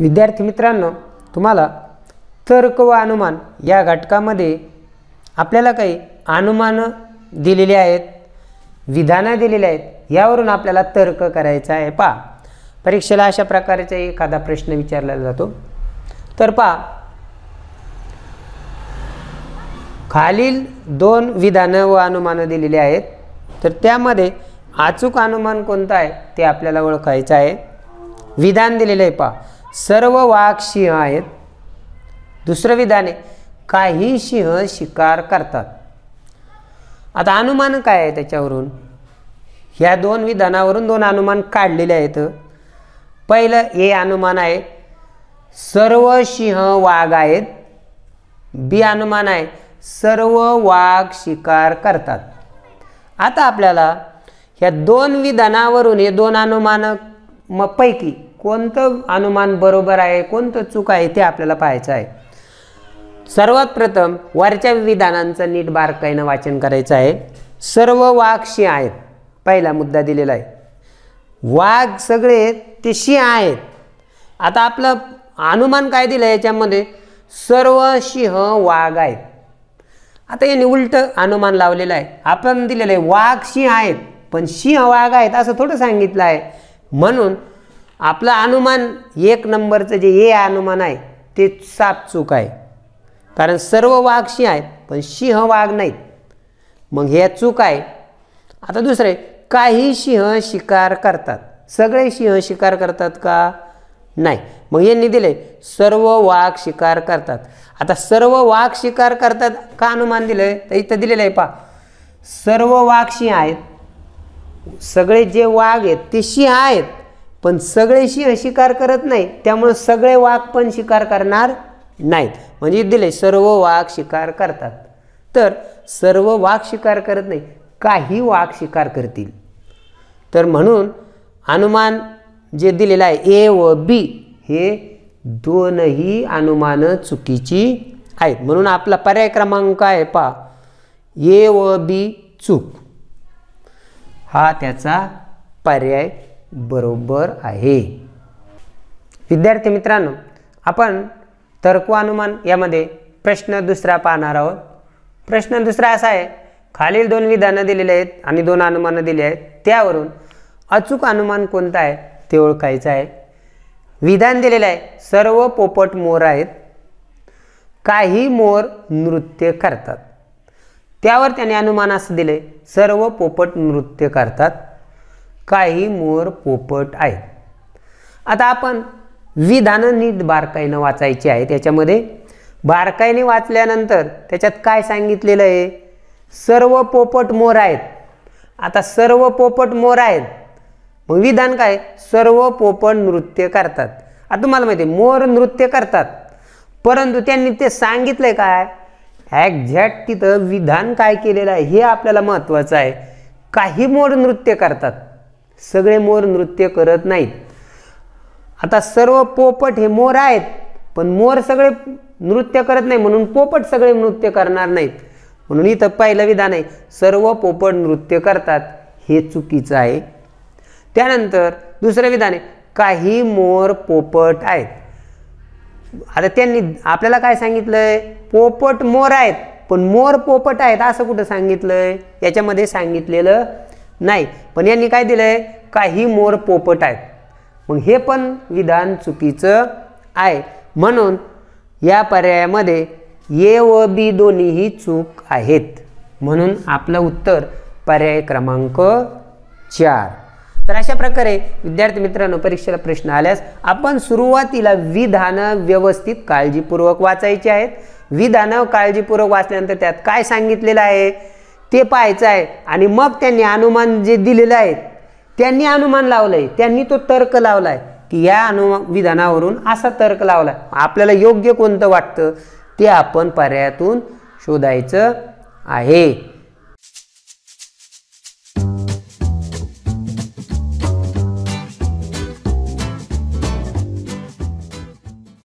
विद्यार्थी मित्रांनो तुम्हाला तर्क व अनुमान या घटकामध्ये आपल्याला काही अनुमानं दिलेली आहेत विधानं दिलेली आहेत यावरून आपल्याला तर्क करायचा आहे पा परीक्षेला अशा प्रकारचा एखादा प्रश्न विचारला जातो तर पा खालील दोन विधानं व अनुमानं दिलेली आहेत तर त्यामध्ये अचूक अनुमान कोणतं आहे ते आपल्याला ओळखायचं आहे विधान दिलेलं आहे पा सर्व वाघ सिंह आहेत दुसरं विधाने काही सिंह शिकार करतात आता अनुमान काय आहे त्याच्यावरून ह्या दोन विधानावरून दोन अनुमान काढलेले आहेत पहिलं हे अनुमान आहे सर्व सिंह वाघ आहेत बी अनुमान आहे सर्व वाघ शिकार करतात आता आपल्याला ह्या दोन विधानावरून हे दोन अनुमान मग पैकी कोणतं अनुमान बरोबर आहे कोणतं चूक आहे ते आपल्याला पाहायचं आहे सर्वात प्रथम वरच्या विधानांचं नीट बारकाईनं वाचन करायचं आहे सर्व वाघशी आहेत पहिला मुद्दा दिलेला आहे वाघ सगळे ते शी आहेत आता आपलं अनुमान काय दिलं याच्यामध्ये सर्व सिंह वाघ आहेत आता याने उलट अनुमान लावलेलं आहे आपण दिलेलं आहे वाघ सिंह आहेत पण सिंह वाघ आहेत असं थोडं सांगितलं आहे म्हणून आपलं अनुमान एक नंबरचं जे ए अनुमान आहे ते साप चूक आहे कारण सर्व वाघ आहेत पण सिंह वाघ नाहीत मग हे चूक आहे आता दुसरे काही सिंह शिकार करतात सगळे सिंह शिकार करतात का नाही मग यांनी दिले सर्व वाघ शिकार करतात आता सर्व वाघ शिकार करतात का अनुमान दिलं आहे तर इथं दिलेलं आहे पा सर्व वाघ आहेत सगळे जे वाघ आहेत ते सिंह आहेत पण सगळेशी शि शिकार करत नाही त्यामुळे सगळे वाक पण शिकार करणार नाहीत म्हणजे दिले सर्व वाघ शिकार करतात तर सर्व वाघ शिकार करत नाही काही वाघ शिकार करतील तर म्हणून अनुमान जे दिलेलं आहे ए व बी हे दोनही अनुमानं चुकीची आहेत म्हणून आपला पर्याय क्रमांक आहे पा ए व बी चूक हा त्याचा पर्याय बरोबर आहे विद्यार्थी मित्रांनो आपण तर्कवानुमान यामध्ये प्रश्न दुसरा पाहणार आहोत प्रश्न दुसरा असा आहे खालील दोन विधानं दिलेले आहेत आणि दोन अनुमानं दिली आहेत त्यावरून अचूक अनुमान कोणतं आहे ते ओळखायचं आहे विधान दिलेलं आहे सर्व पोपट मोर आहेत काही मोर नृत्य करतात त्यावर त्याने अनुमान असं दिले सर्व पोपट नृत्य करतात काही मोर पोपट आहेत आता आपण विधानं नीट बारकाईनं वाचायची आहे त्याच्यामध्ये बारकाईने वाचल्यानंतर त्याच्यात काय सांगितलेलं आहे सर्व पोपट मोर आहेत आता सर्व पोपट मोर आहेत मग विधान काय सर्व पोपट नृत्य करतात आता तुम्हाला माहिती आहे मोर नृत्य करतात परंतु त्यांनी ते सांगितलंय काय ॲक्झॅक्ट तिथं विधान काय केलेलं आहे हे आपल्याला महत्त्वाचं आहे काही मोर नृत्य करतात सगळे मोर नृत्य करत नाहीत आता सर्व पोपट हे मोर आहेत पण मोर सगळे नृत्य करत नाही म्हणून पोपट सगळे नृत्य करणार नाहीत म्हणून इथं पाहिलं विधान आहे सर्व पोपट नृत्य करतात हे चुकीचं आहे त्यानंतर दुसरं विधान आहे काही मोर पोपट आहेत आता त्यांनी आपल्याला काय सांगितलंय पोपट मोर आहेत पण मोर पोपट आहेत असं कुठं सांगितलंय याच्यामध्ये सांगितलेलं नाही पण यांनी काय दिलंय काही मोर पोपट आहेत मग हे पण विधान चुकीचं आहे म्हणून या पर्यायामध्ये ए व बी दोन्हीही चूक आहेत म्हणून आपलं उत्तर पर्याय क्रमांक चार तर अशा प्रकारे विद्यार्थी मित्रांनो परीक्षेला प्रश्न आल्यास आपण सुरुवातीला विधानं व्यवस्थित काळजीपूर्वक वाचायची आहेत विधानं काळजीपूर्वक वाचल्यानंतर त्यात काय सांगितलेलं आहे ते पाहायचं आहे आणि मग त्यांनी अनुमान जे दिलेलं आहे त्यांनी अनुमान लावलंय त्यांनी तो तर्क लावलाय की या अनुमा विधानावरून असा तर्क लावलाय आपल्याला योग्य कोणतं वाटतं ते आपण पर्यायातून शोधायचं आहे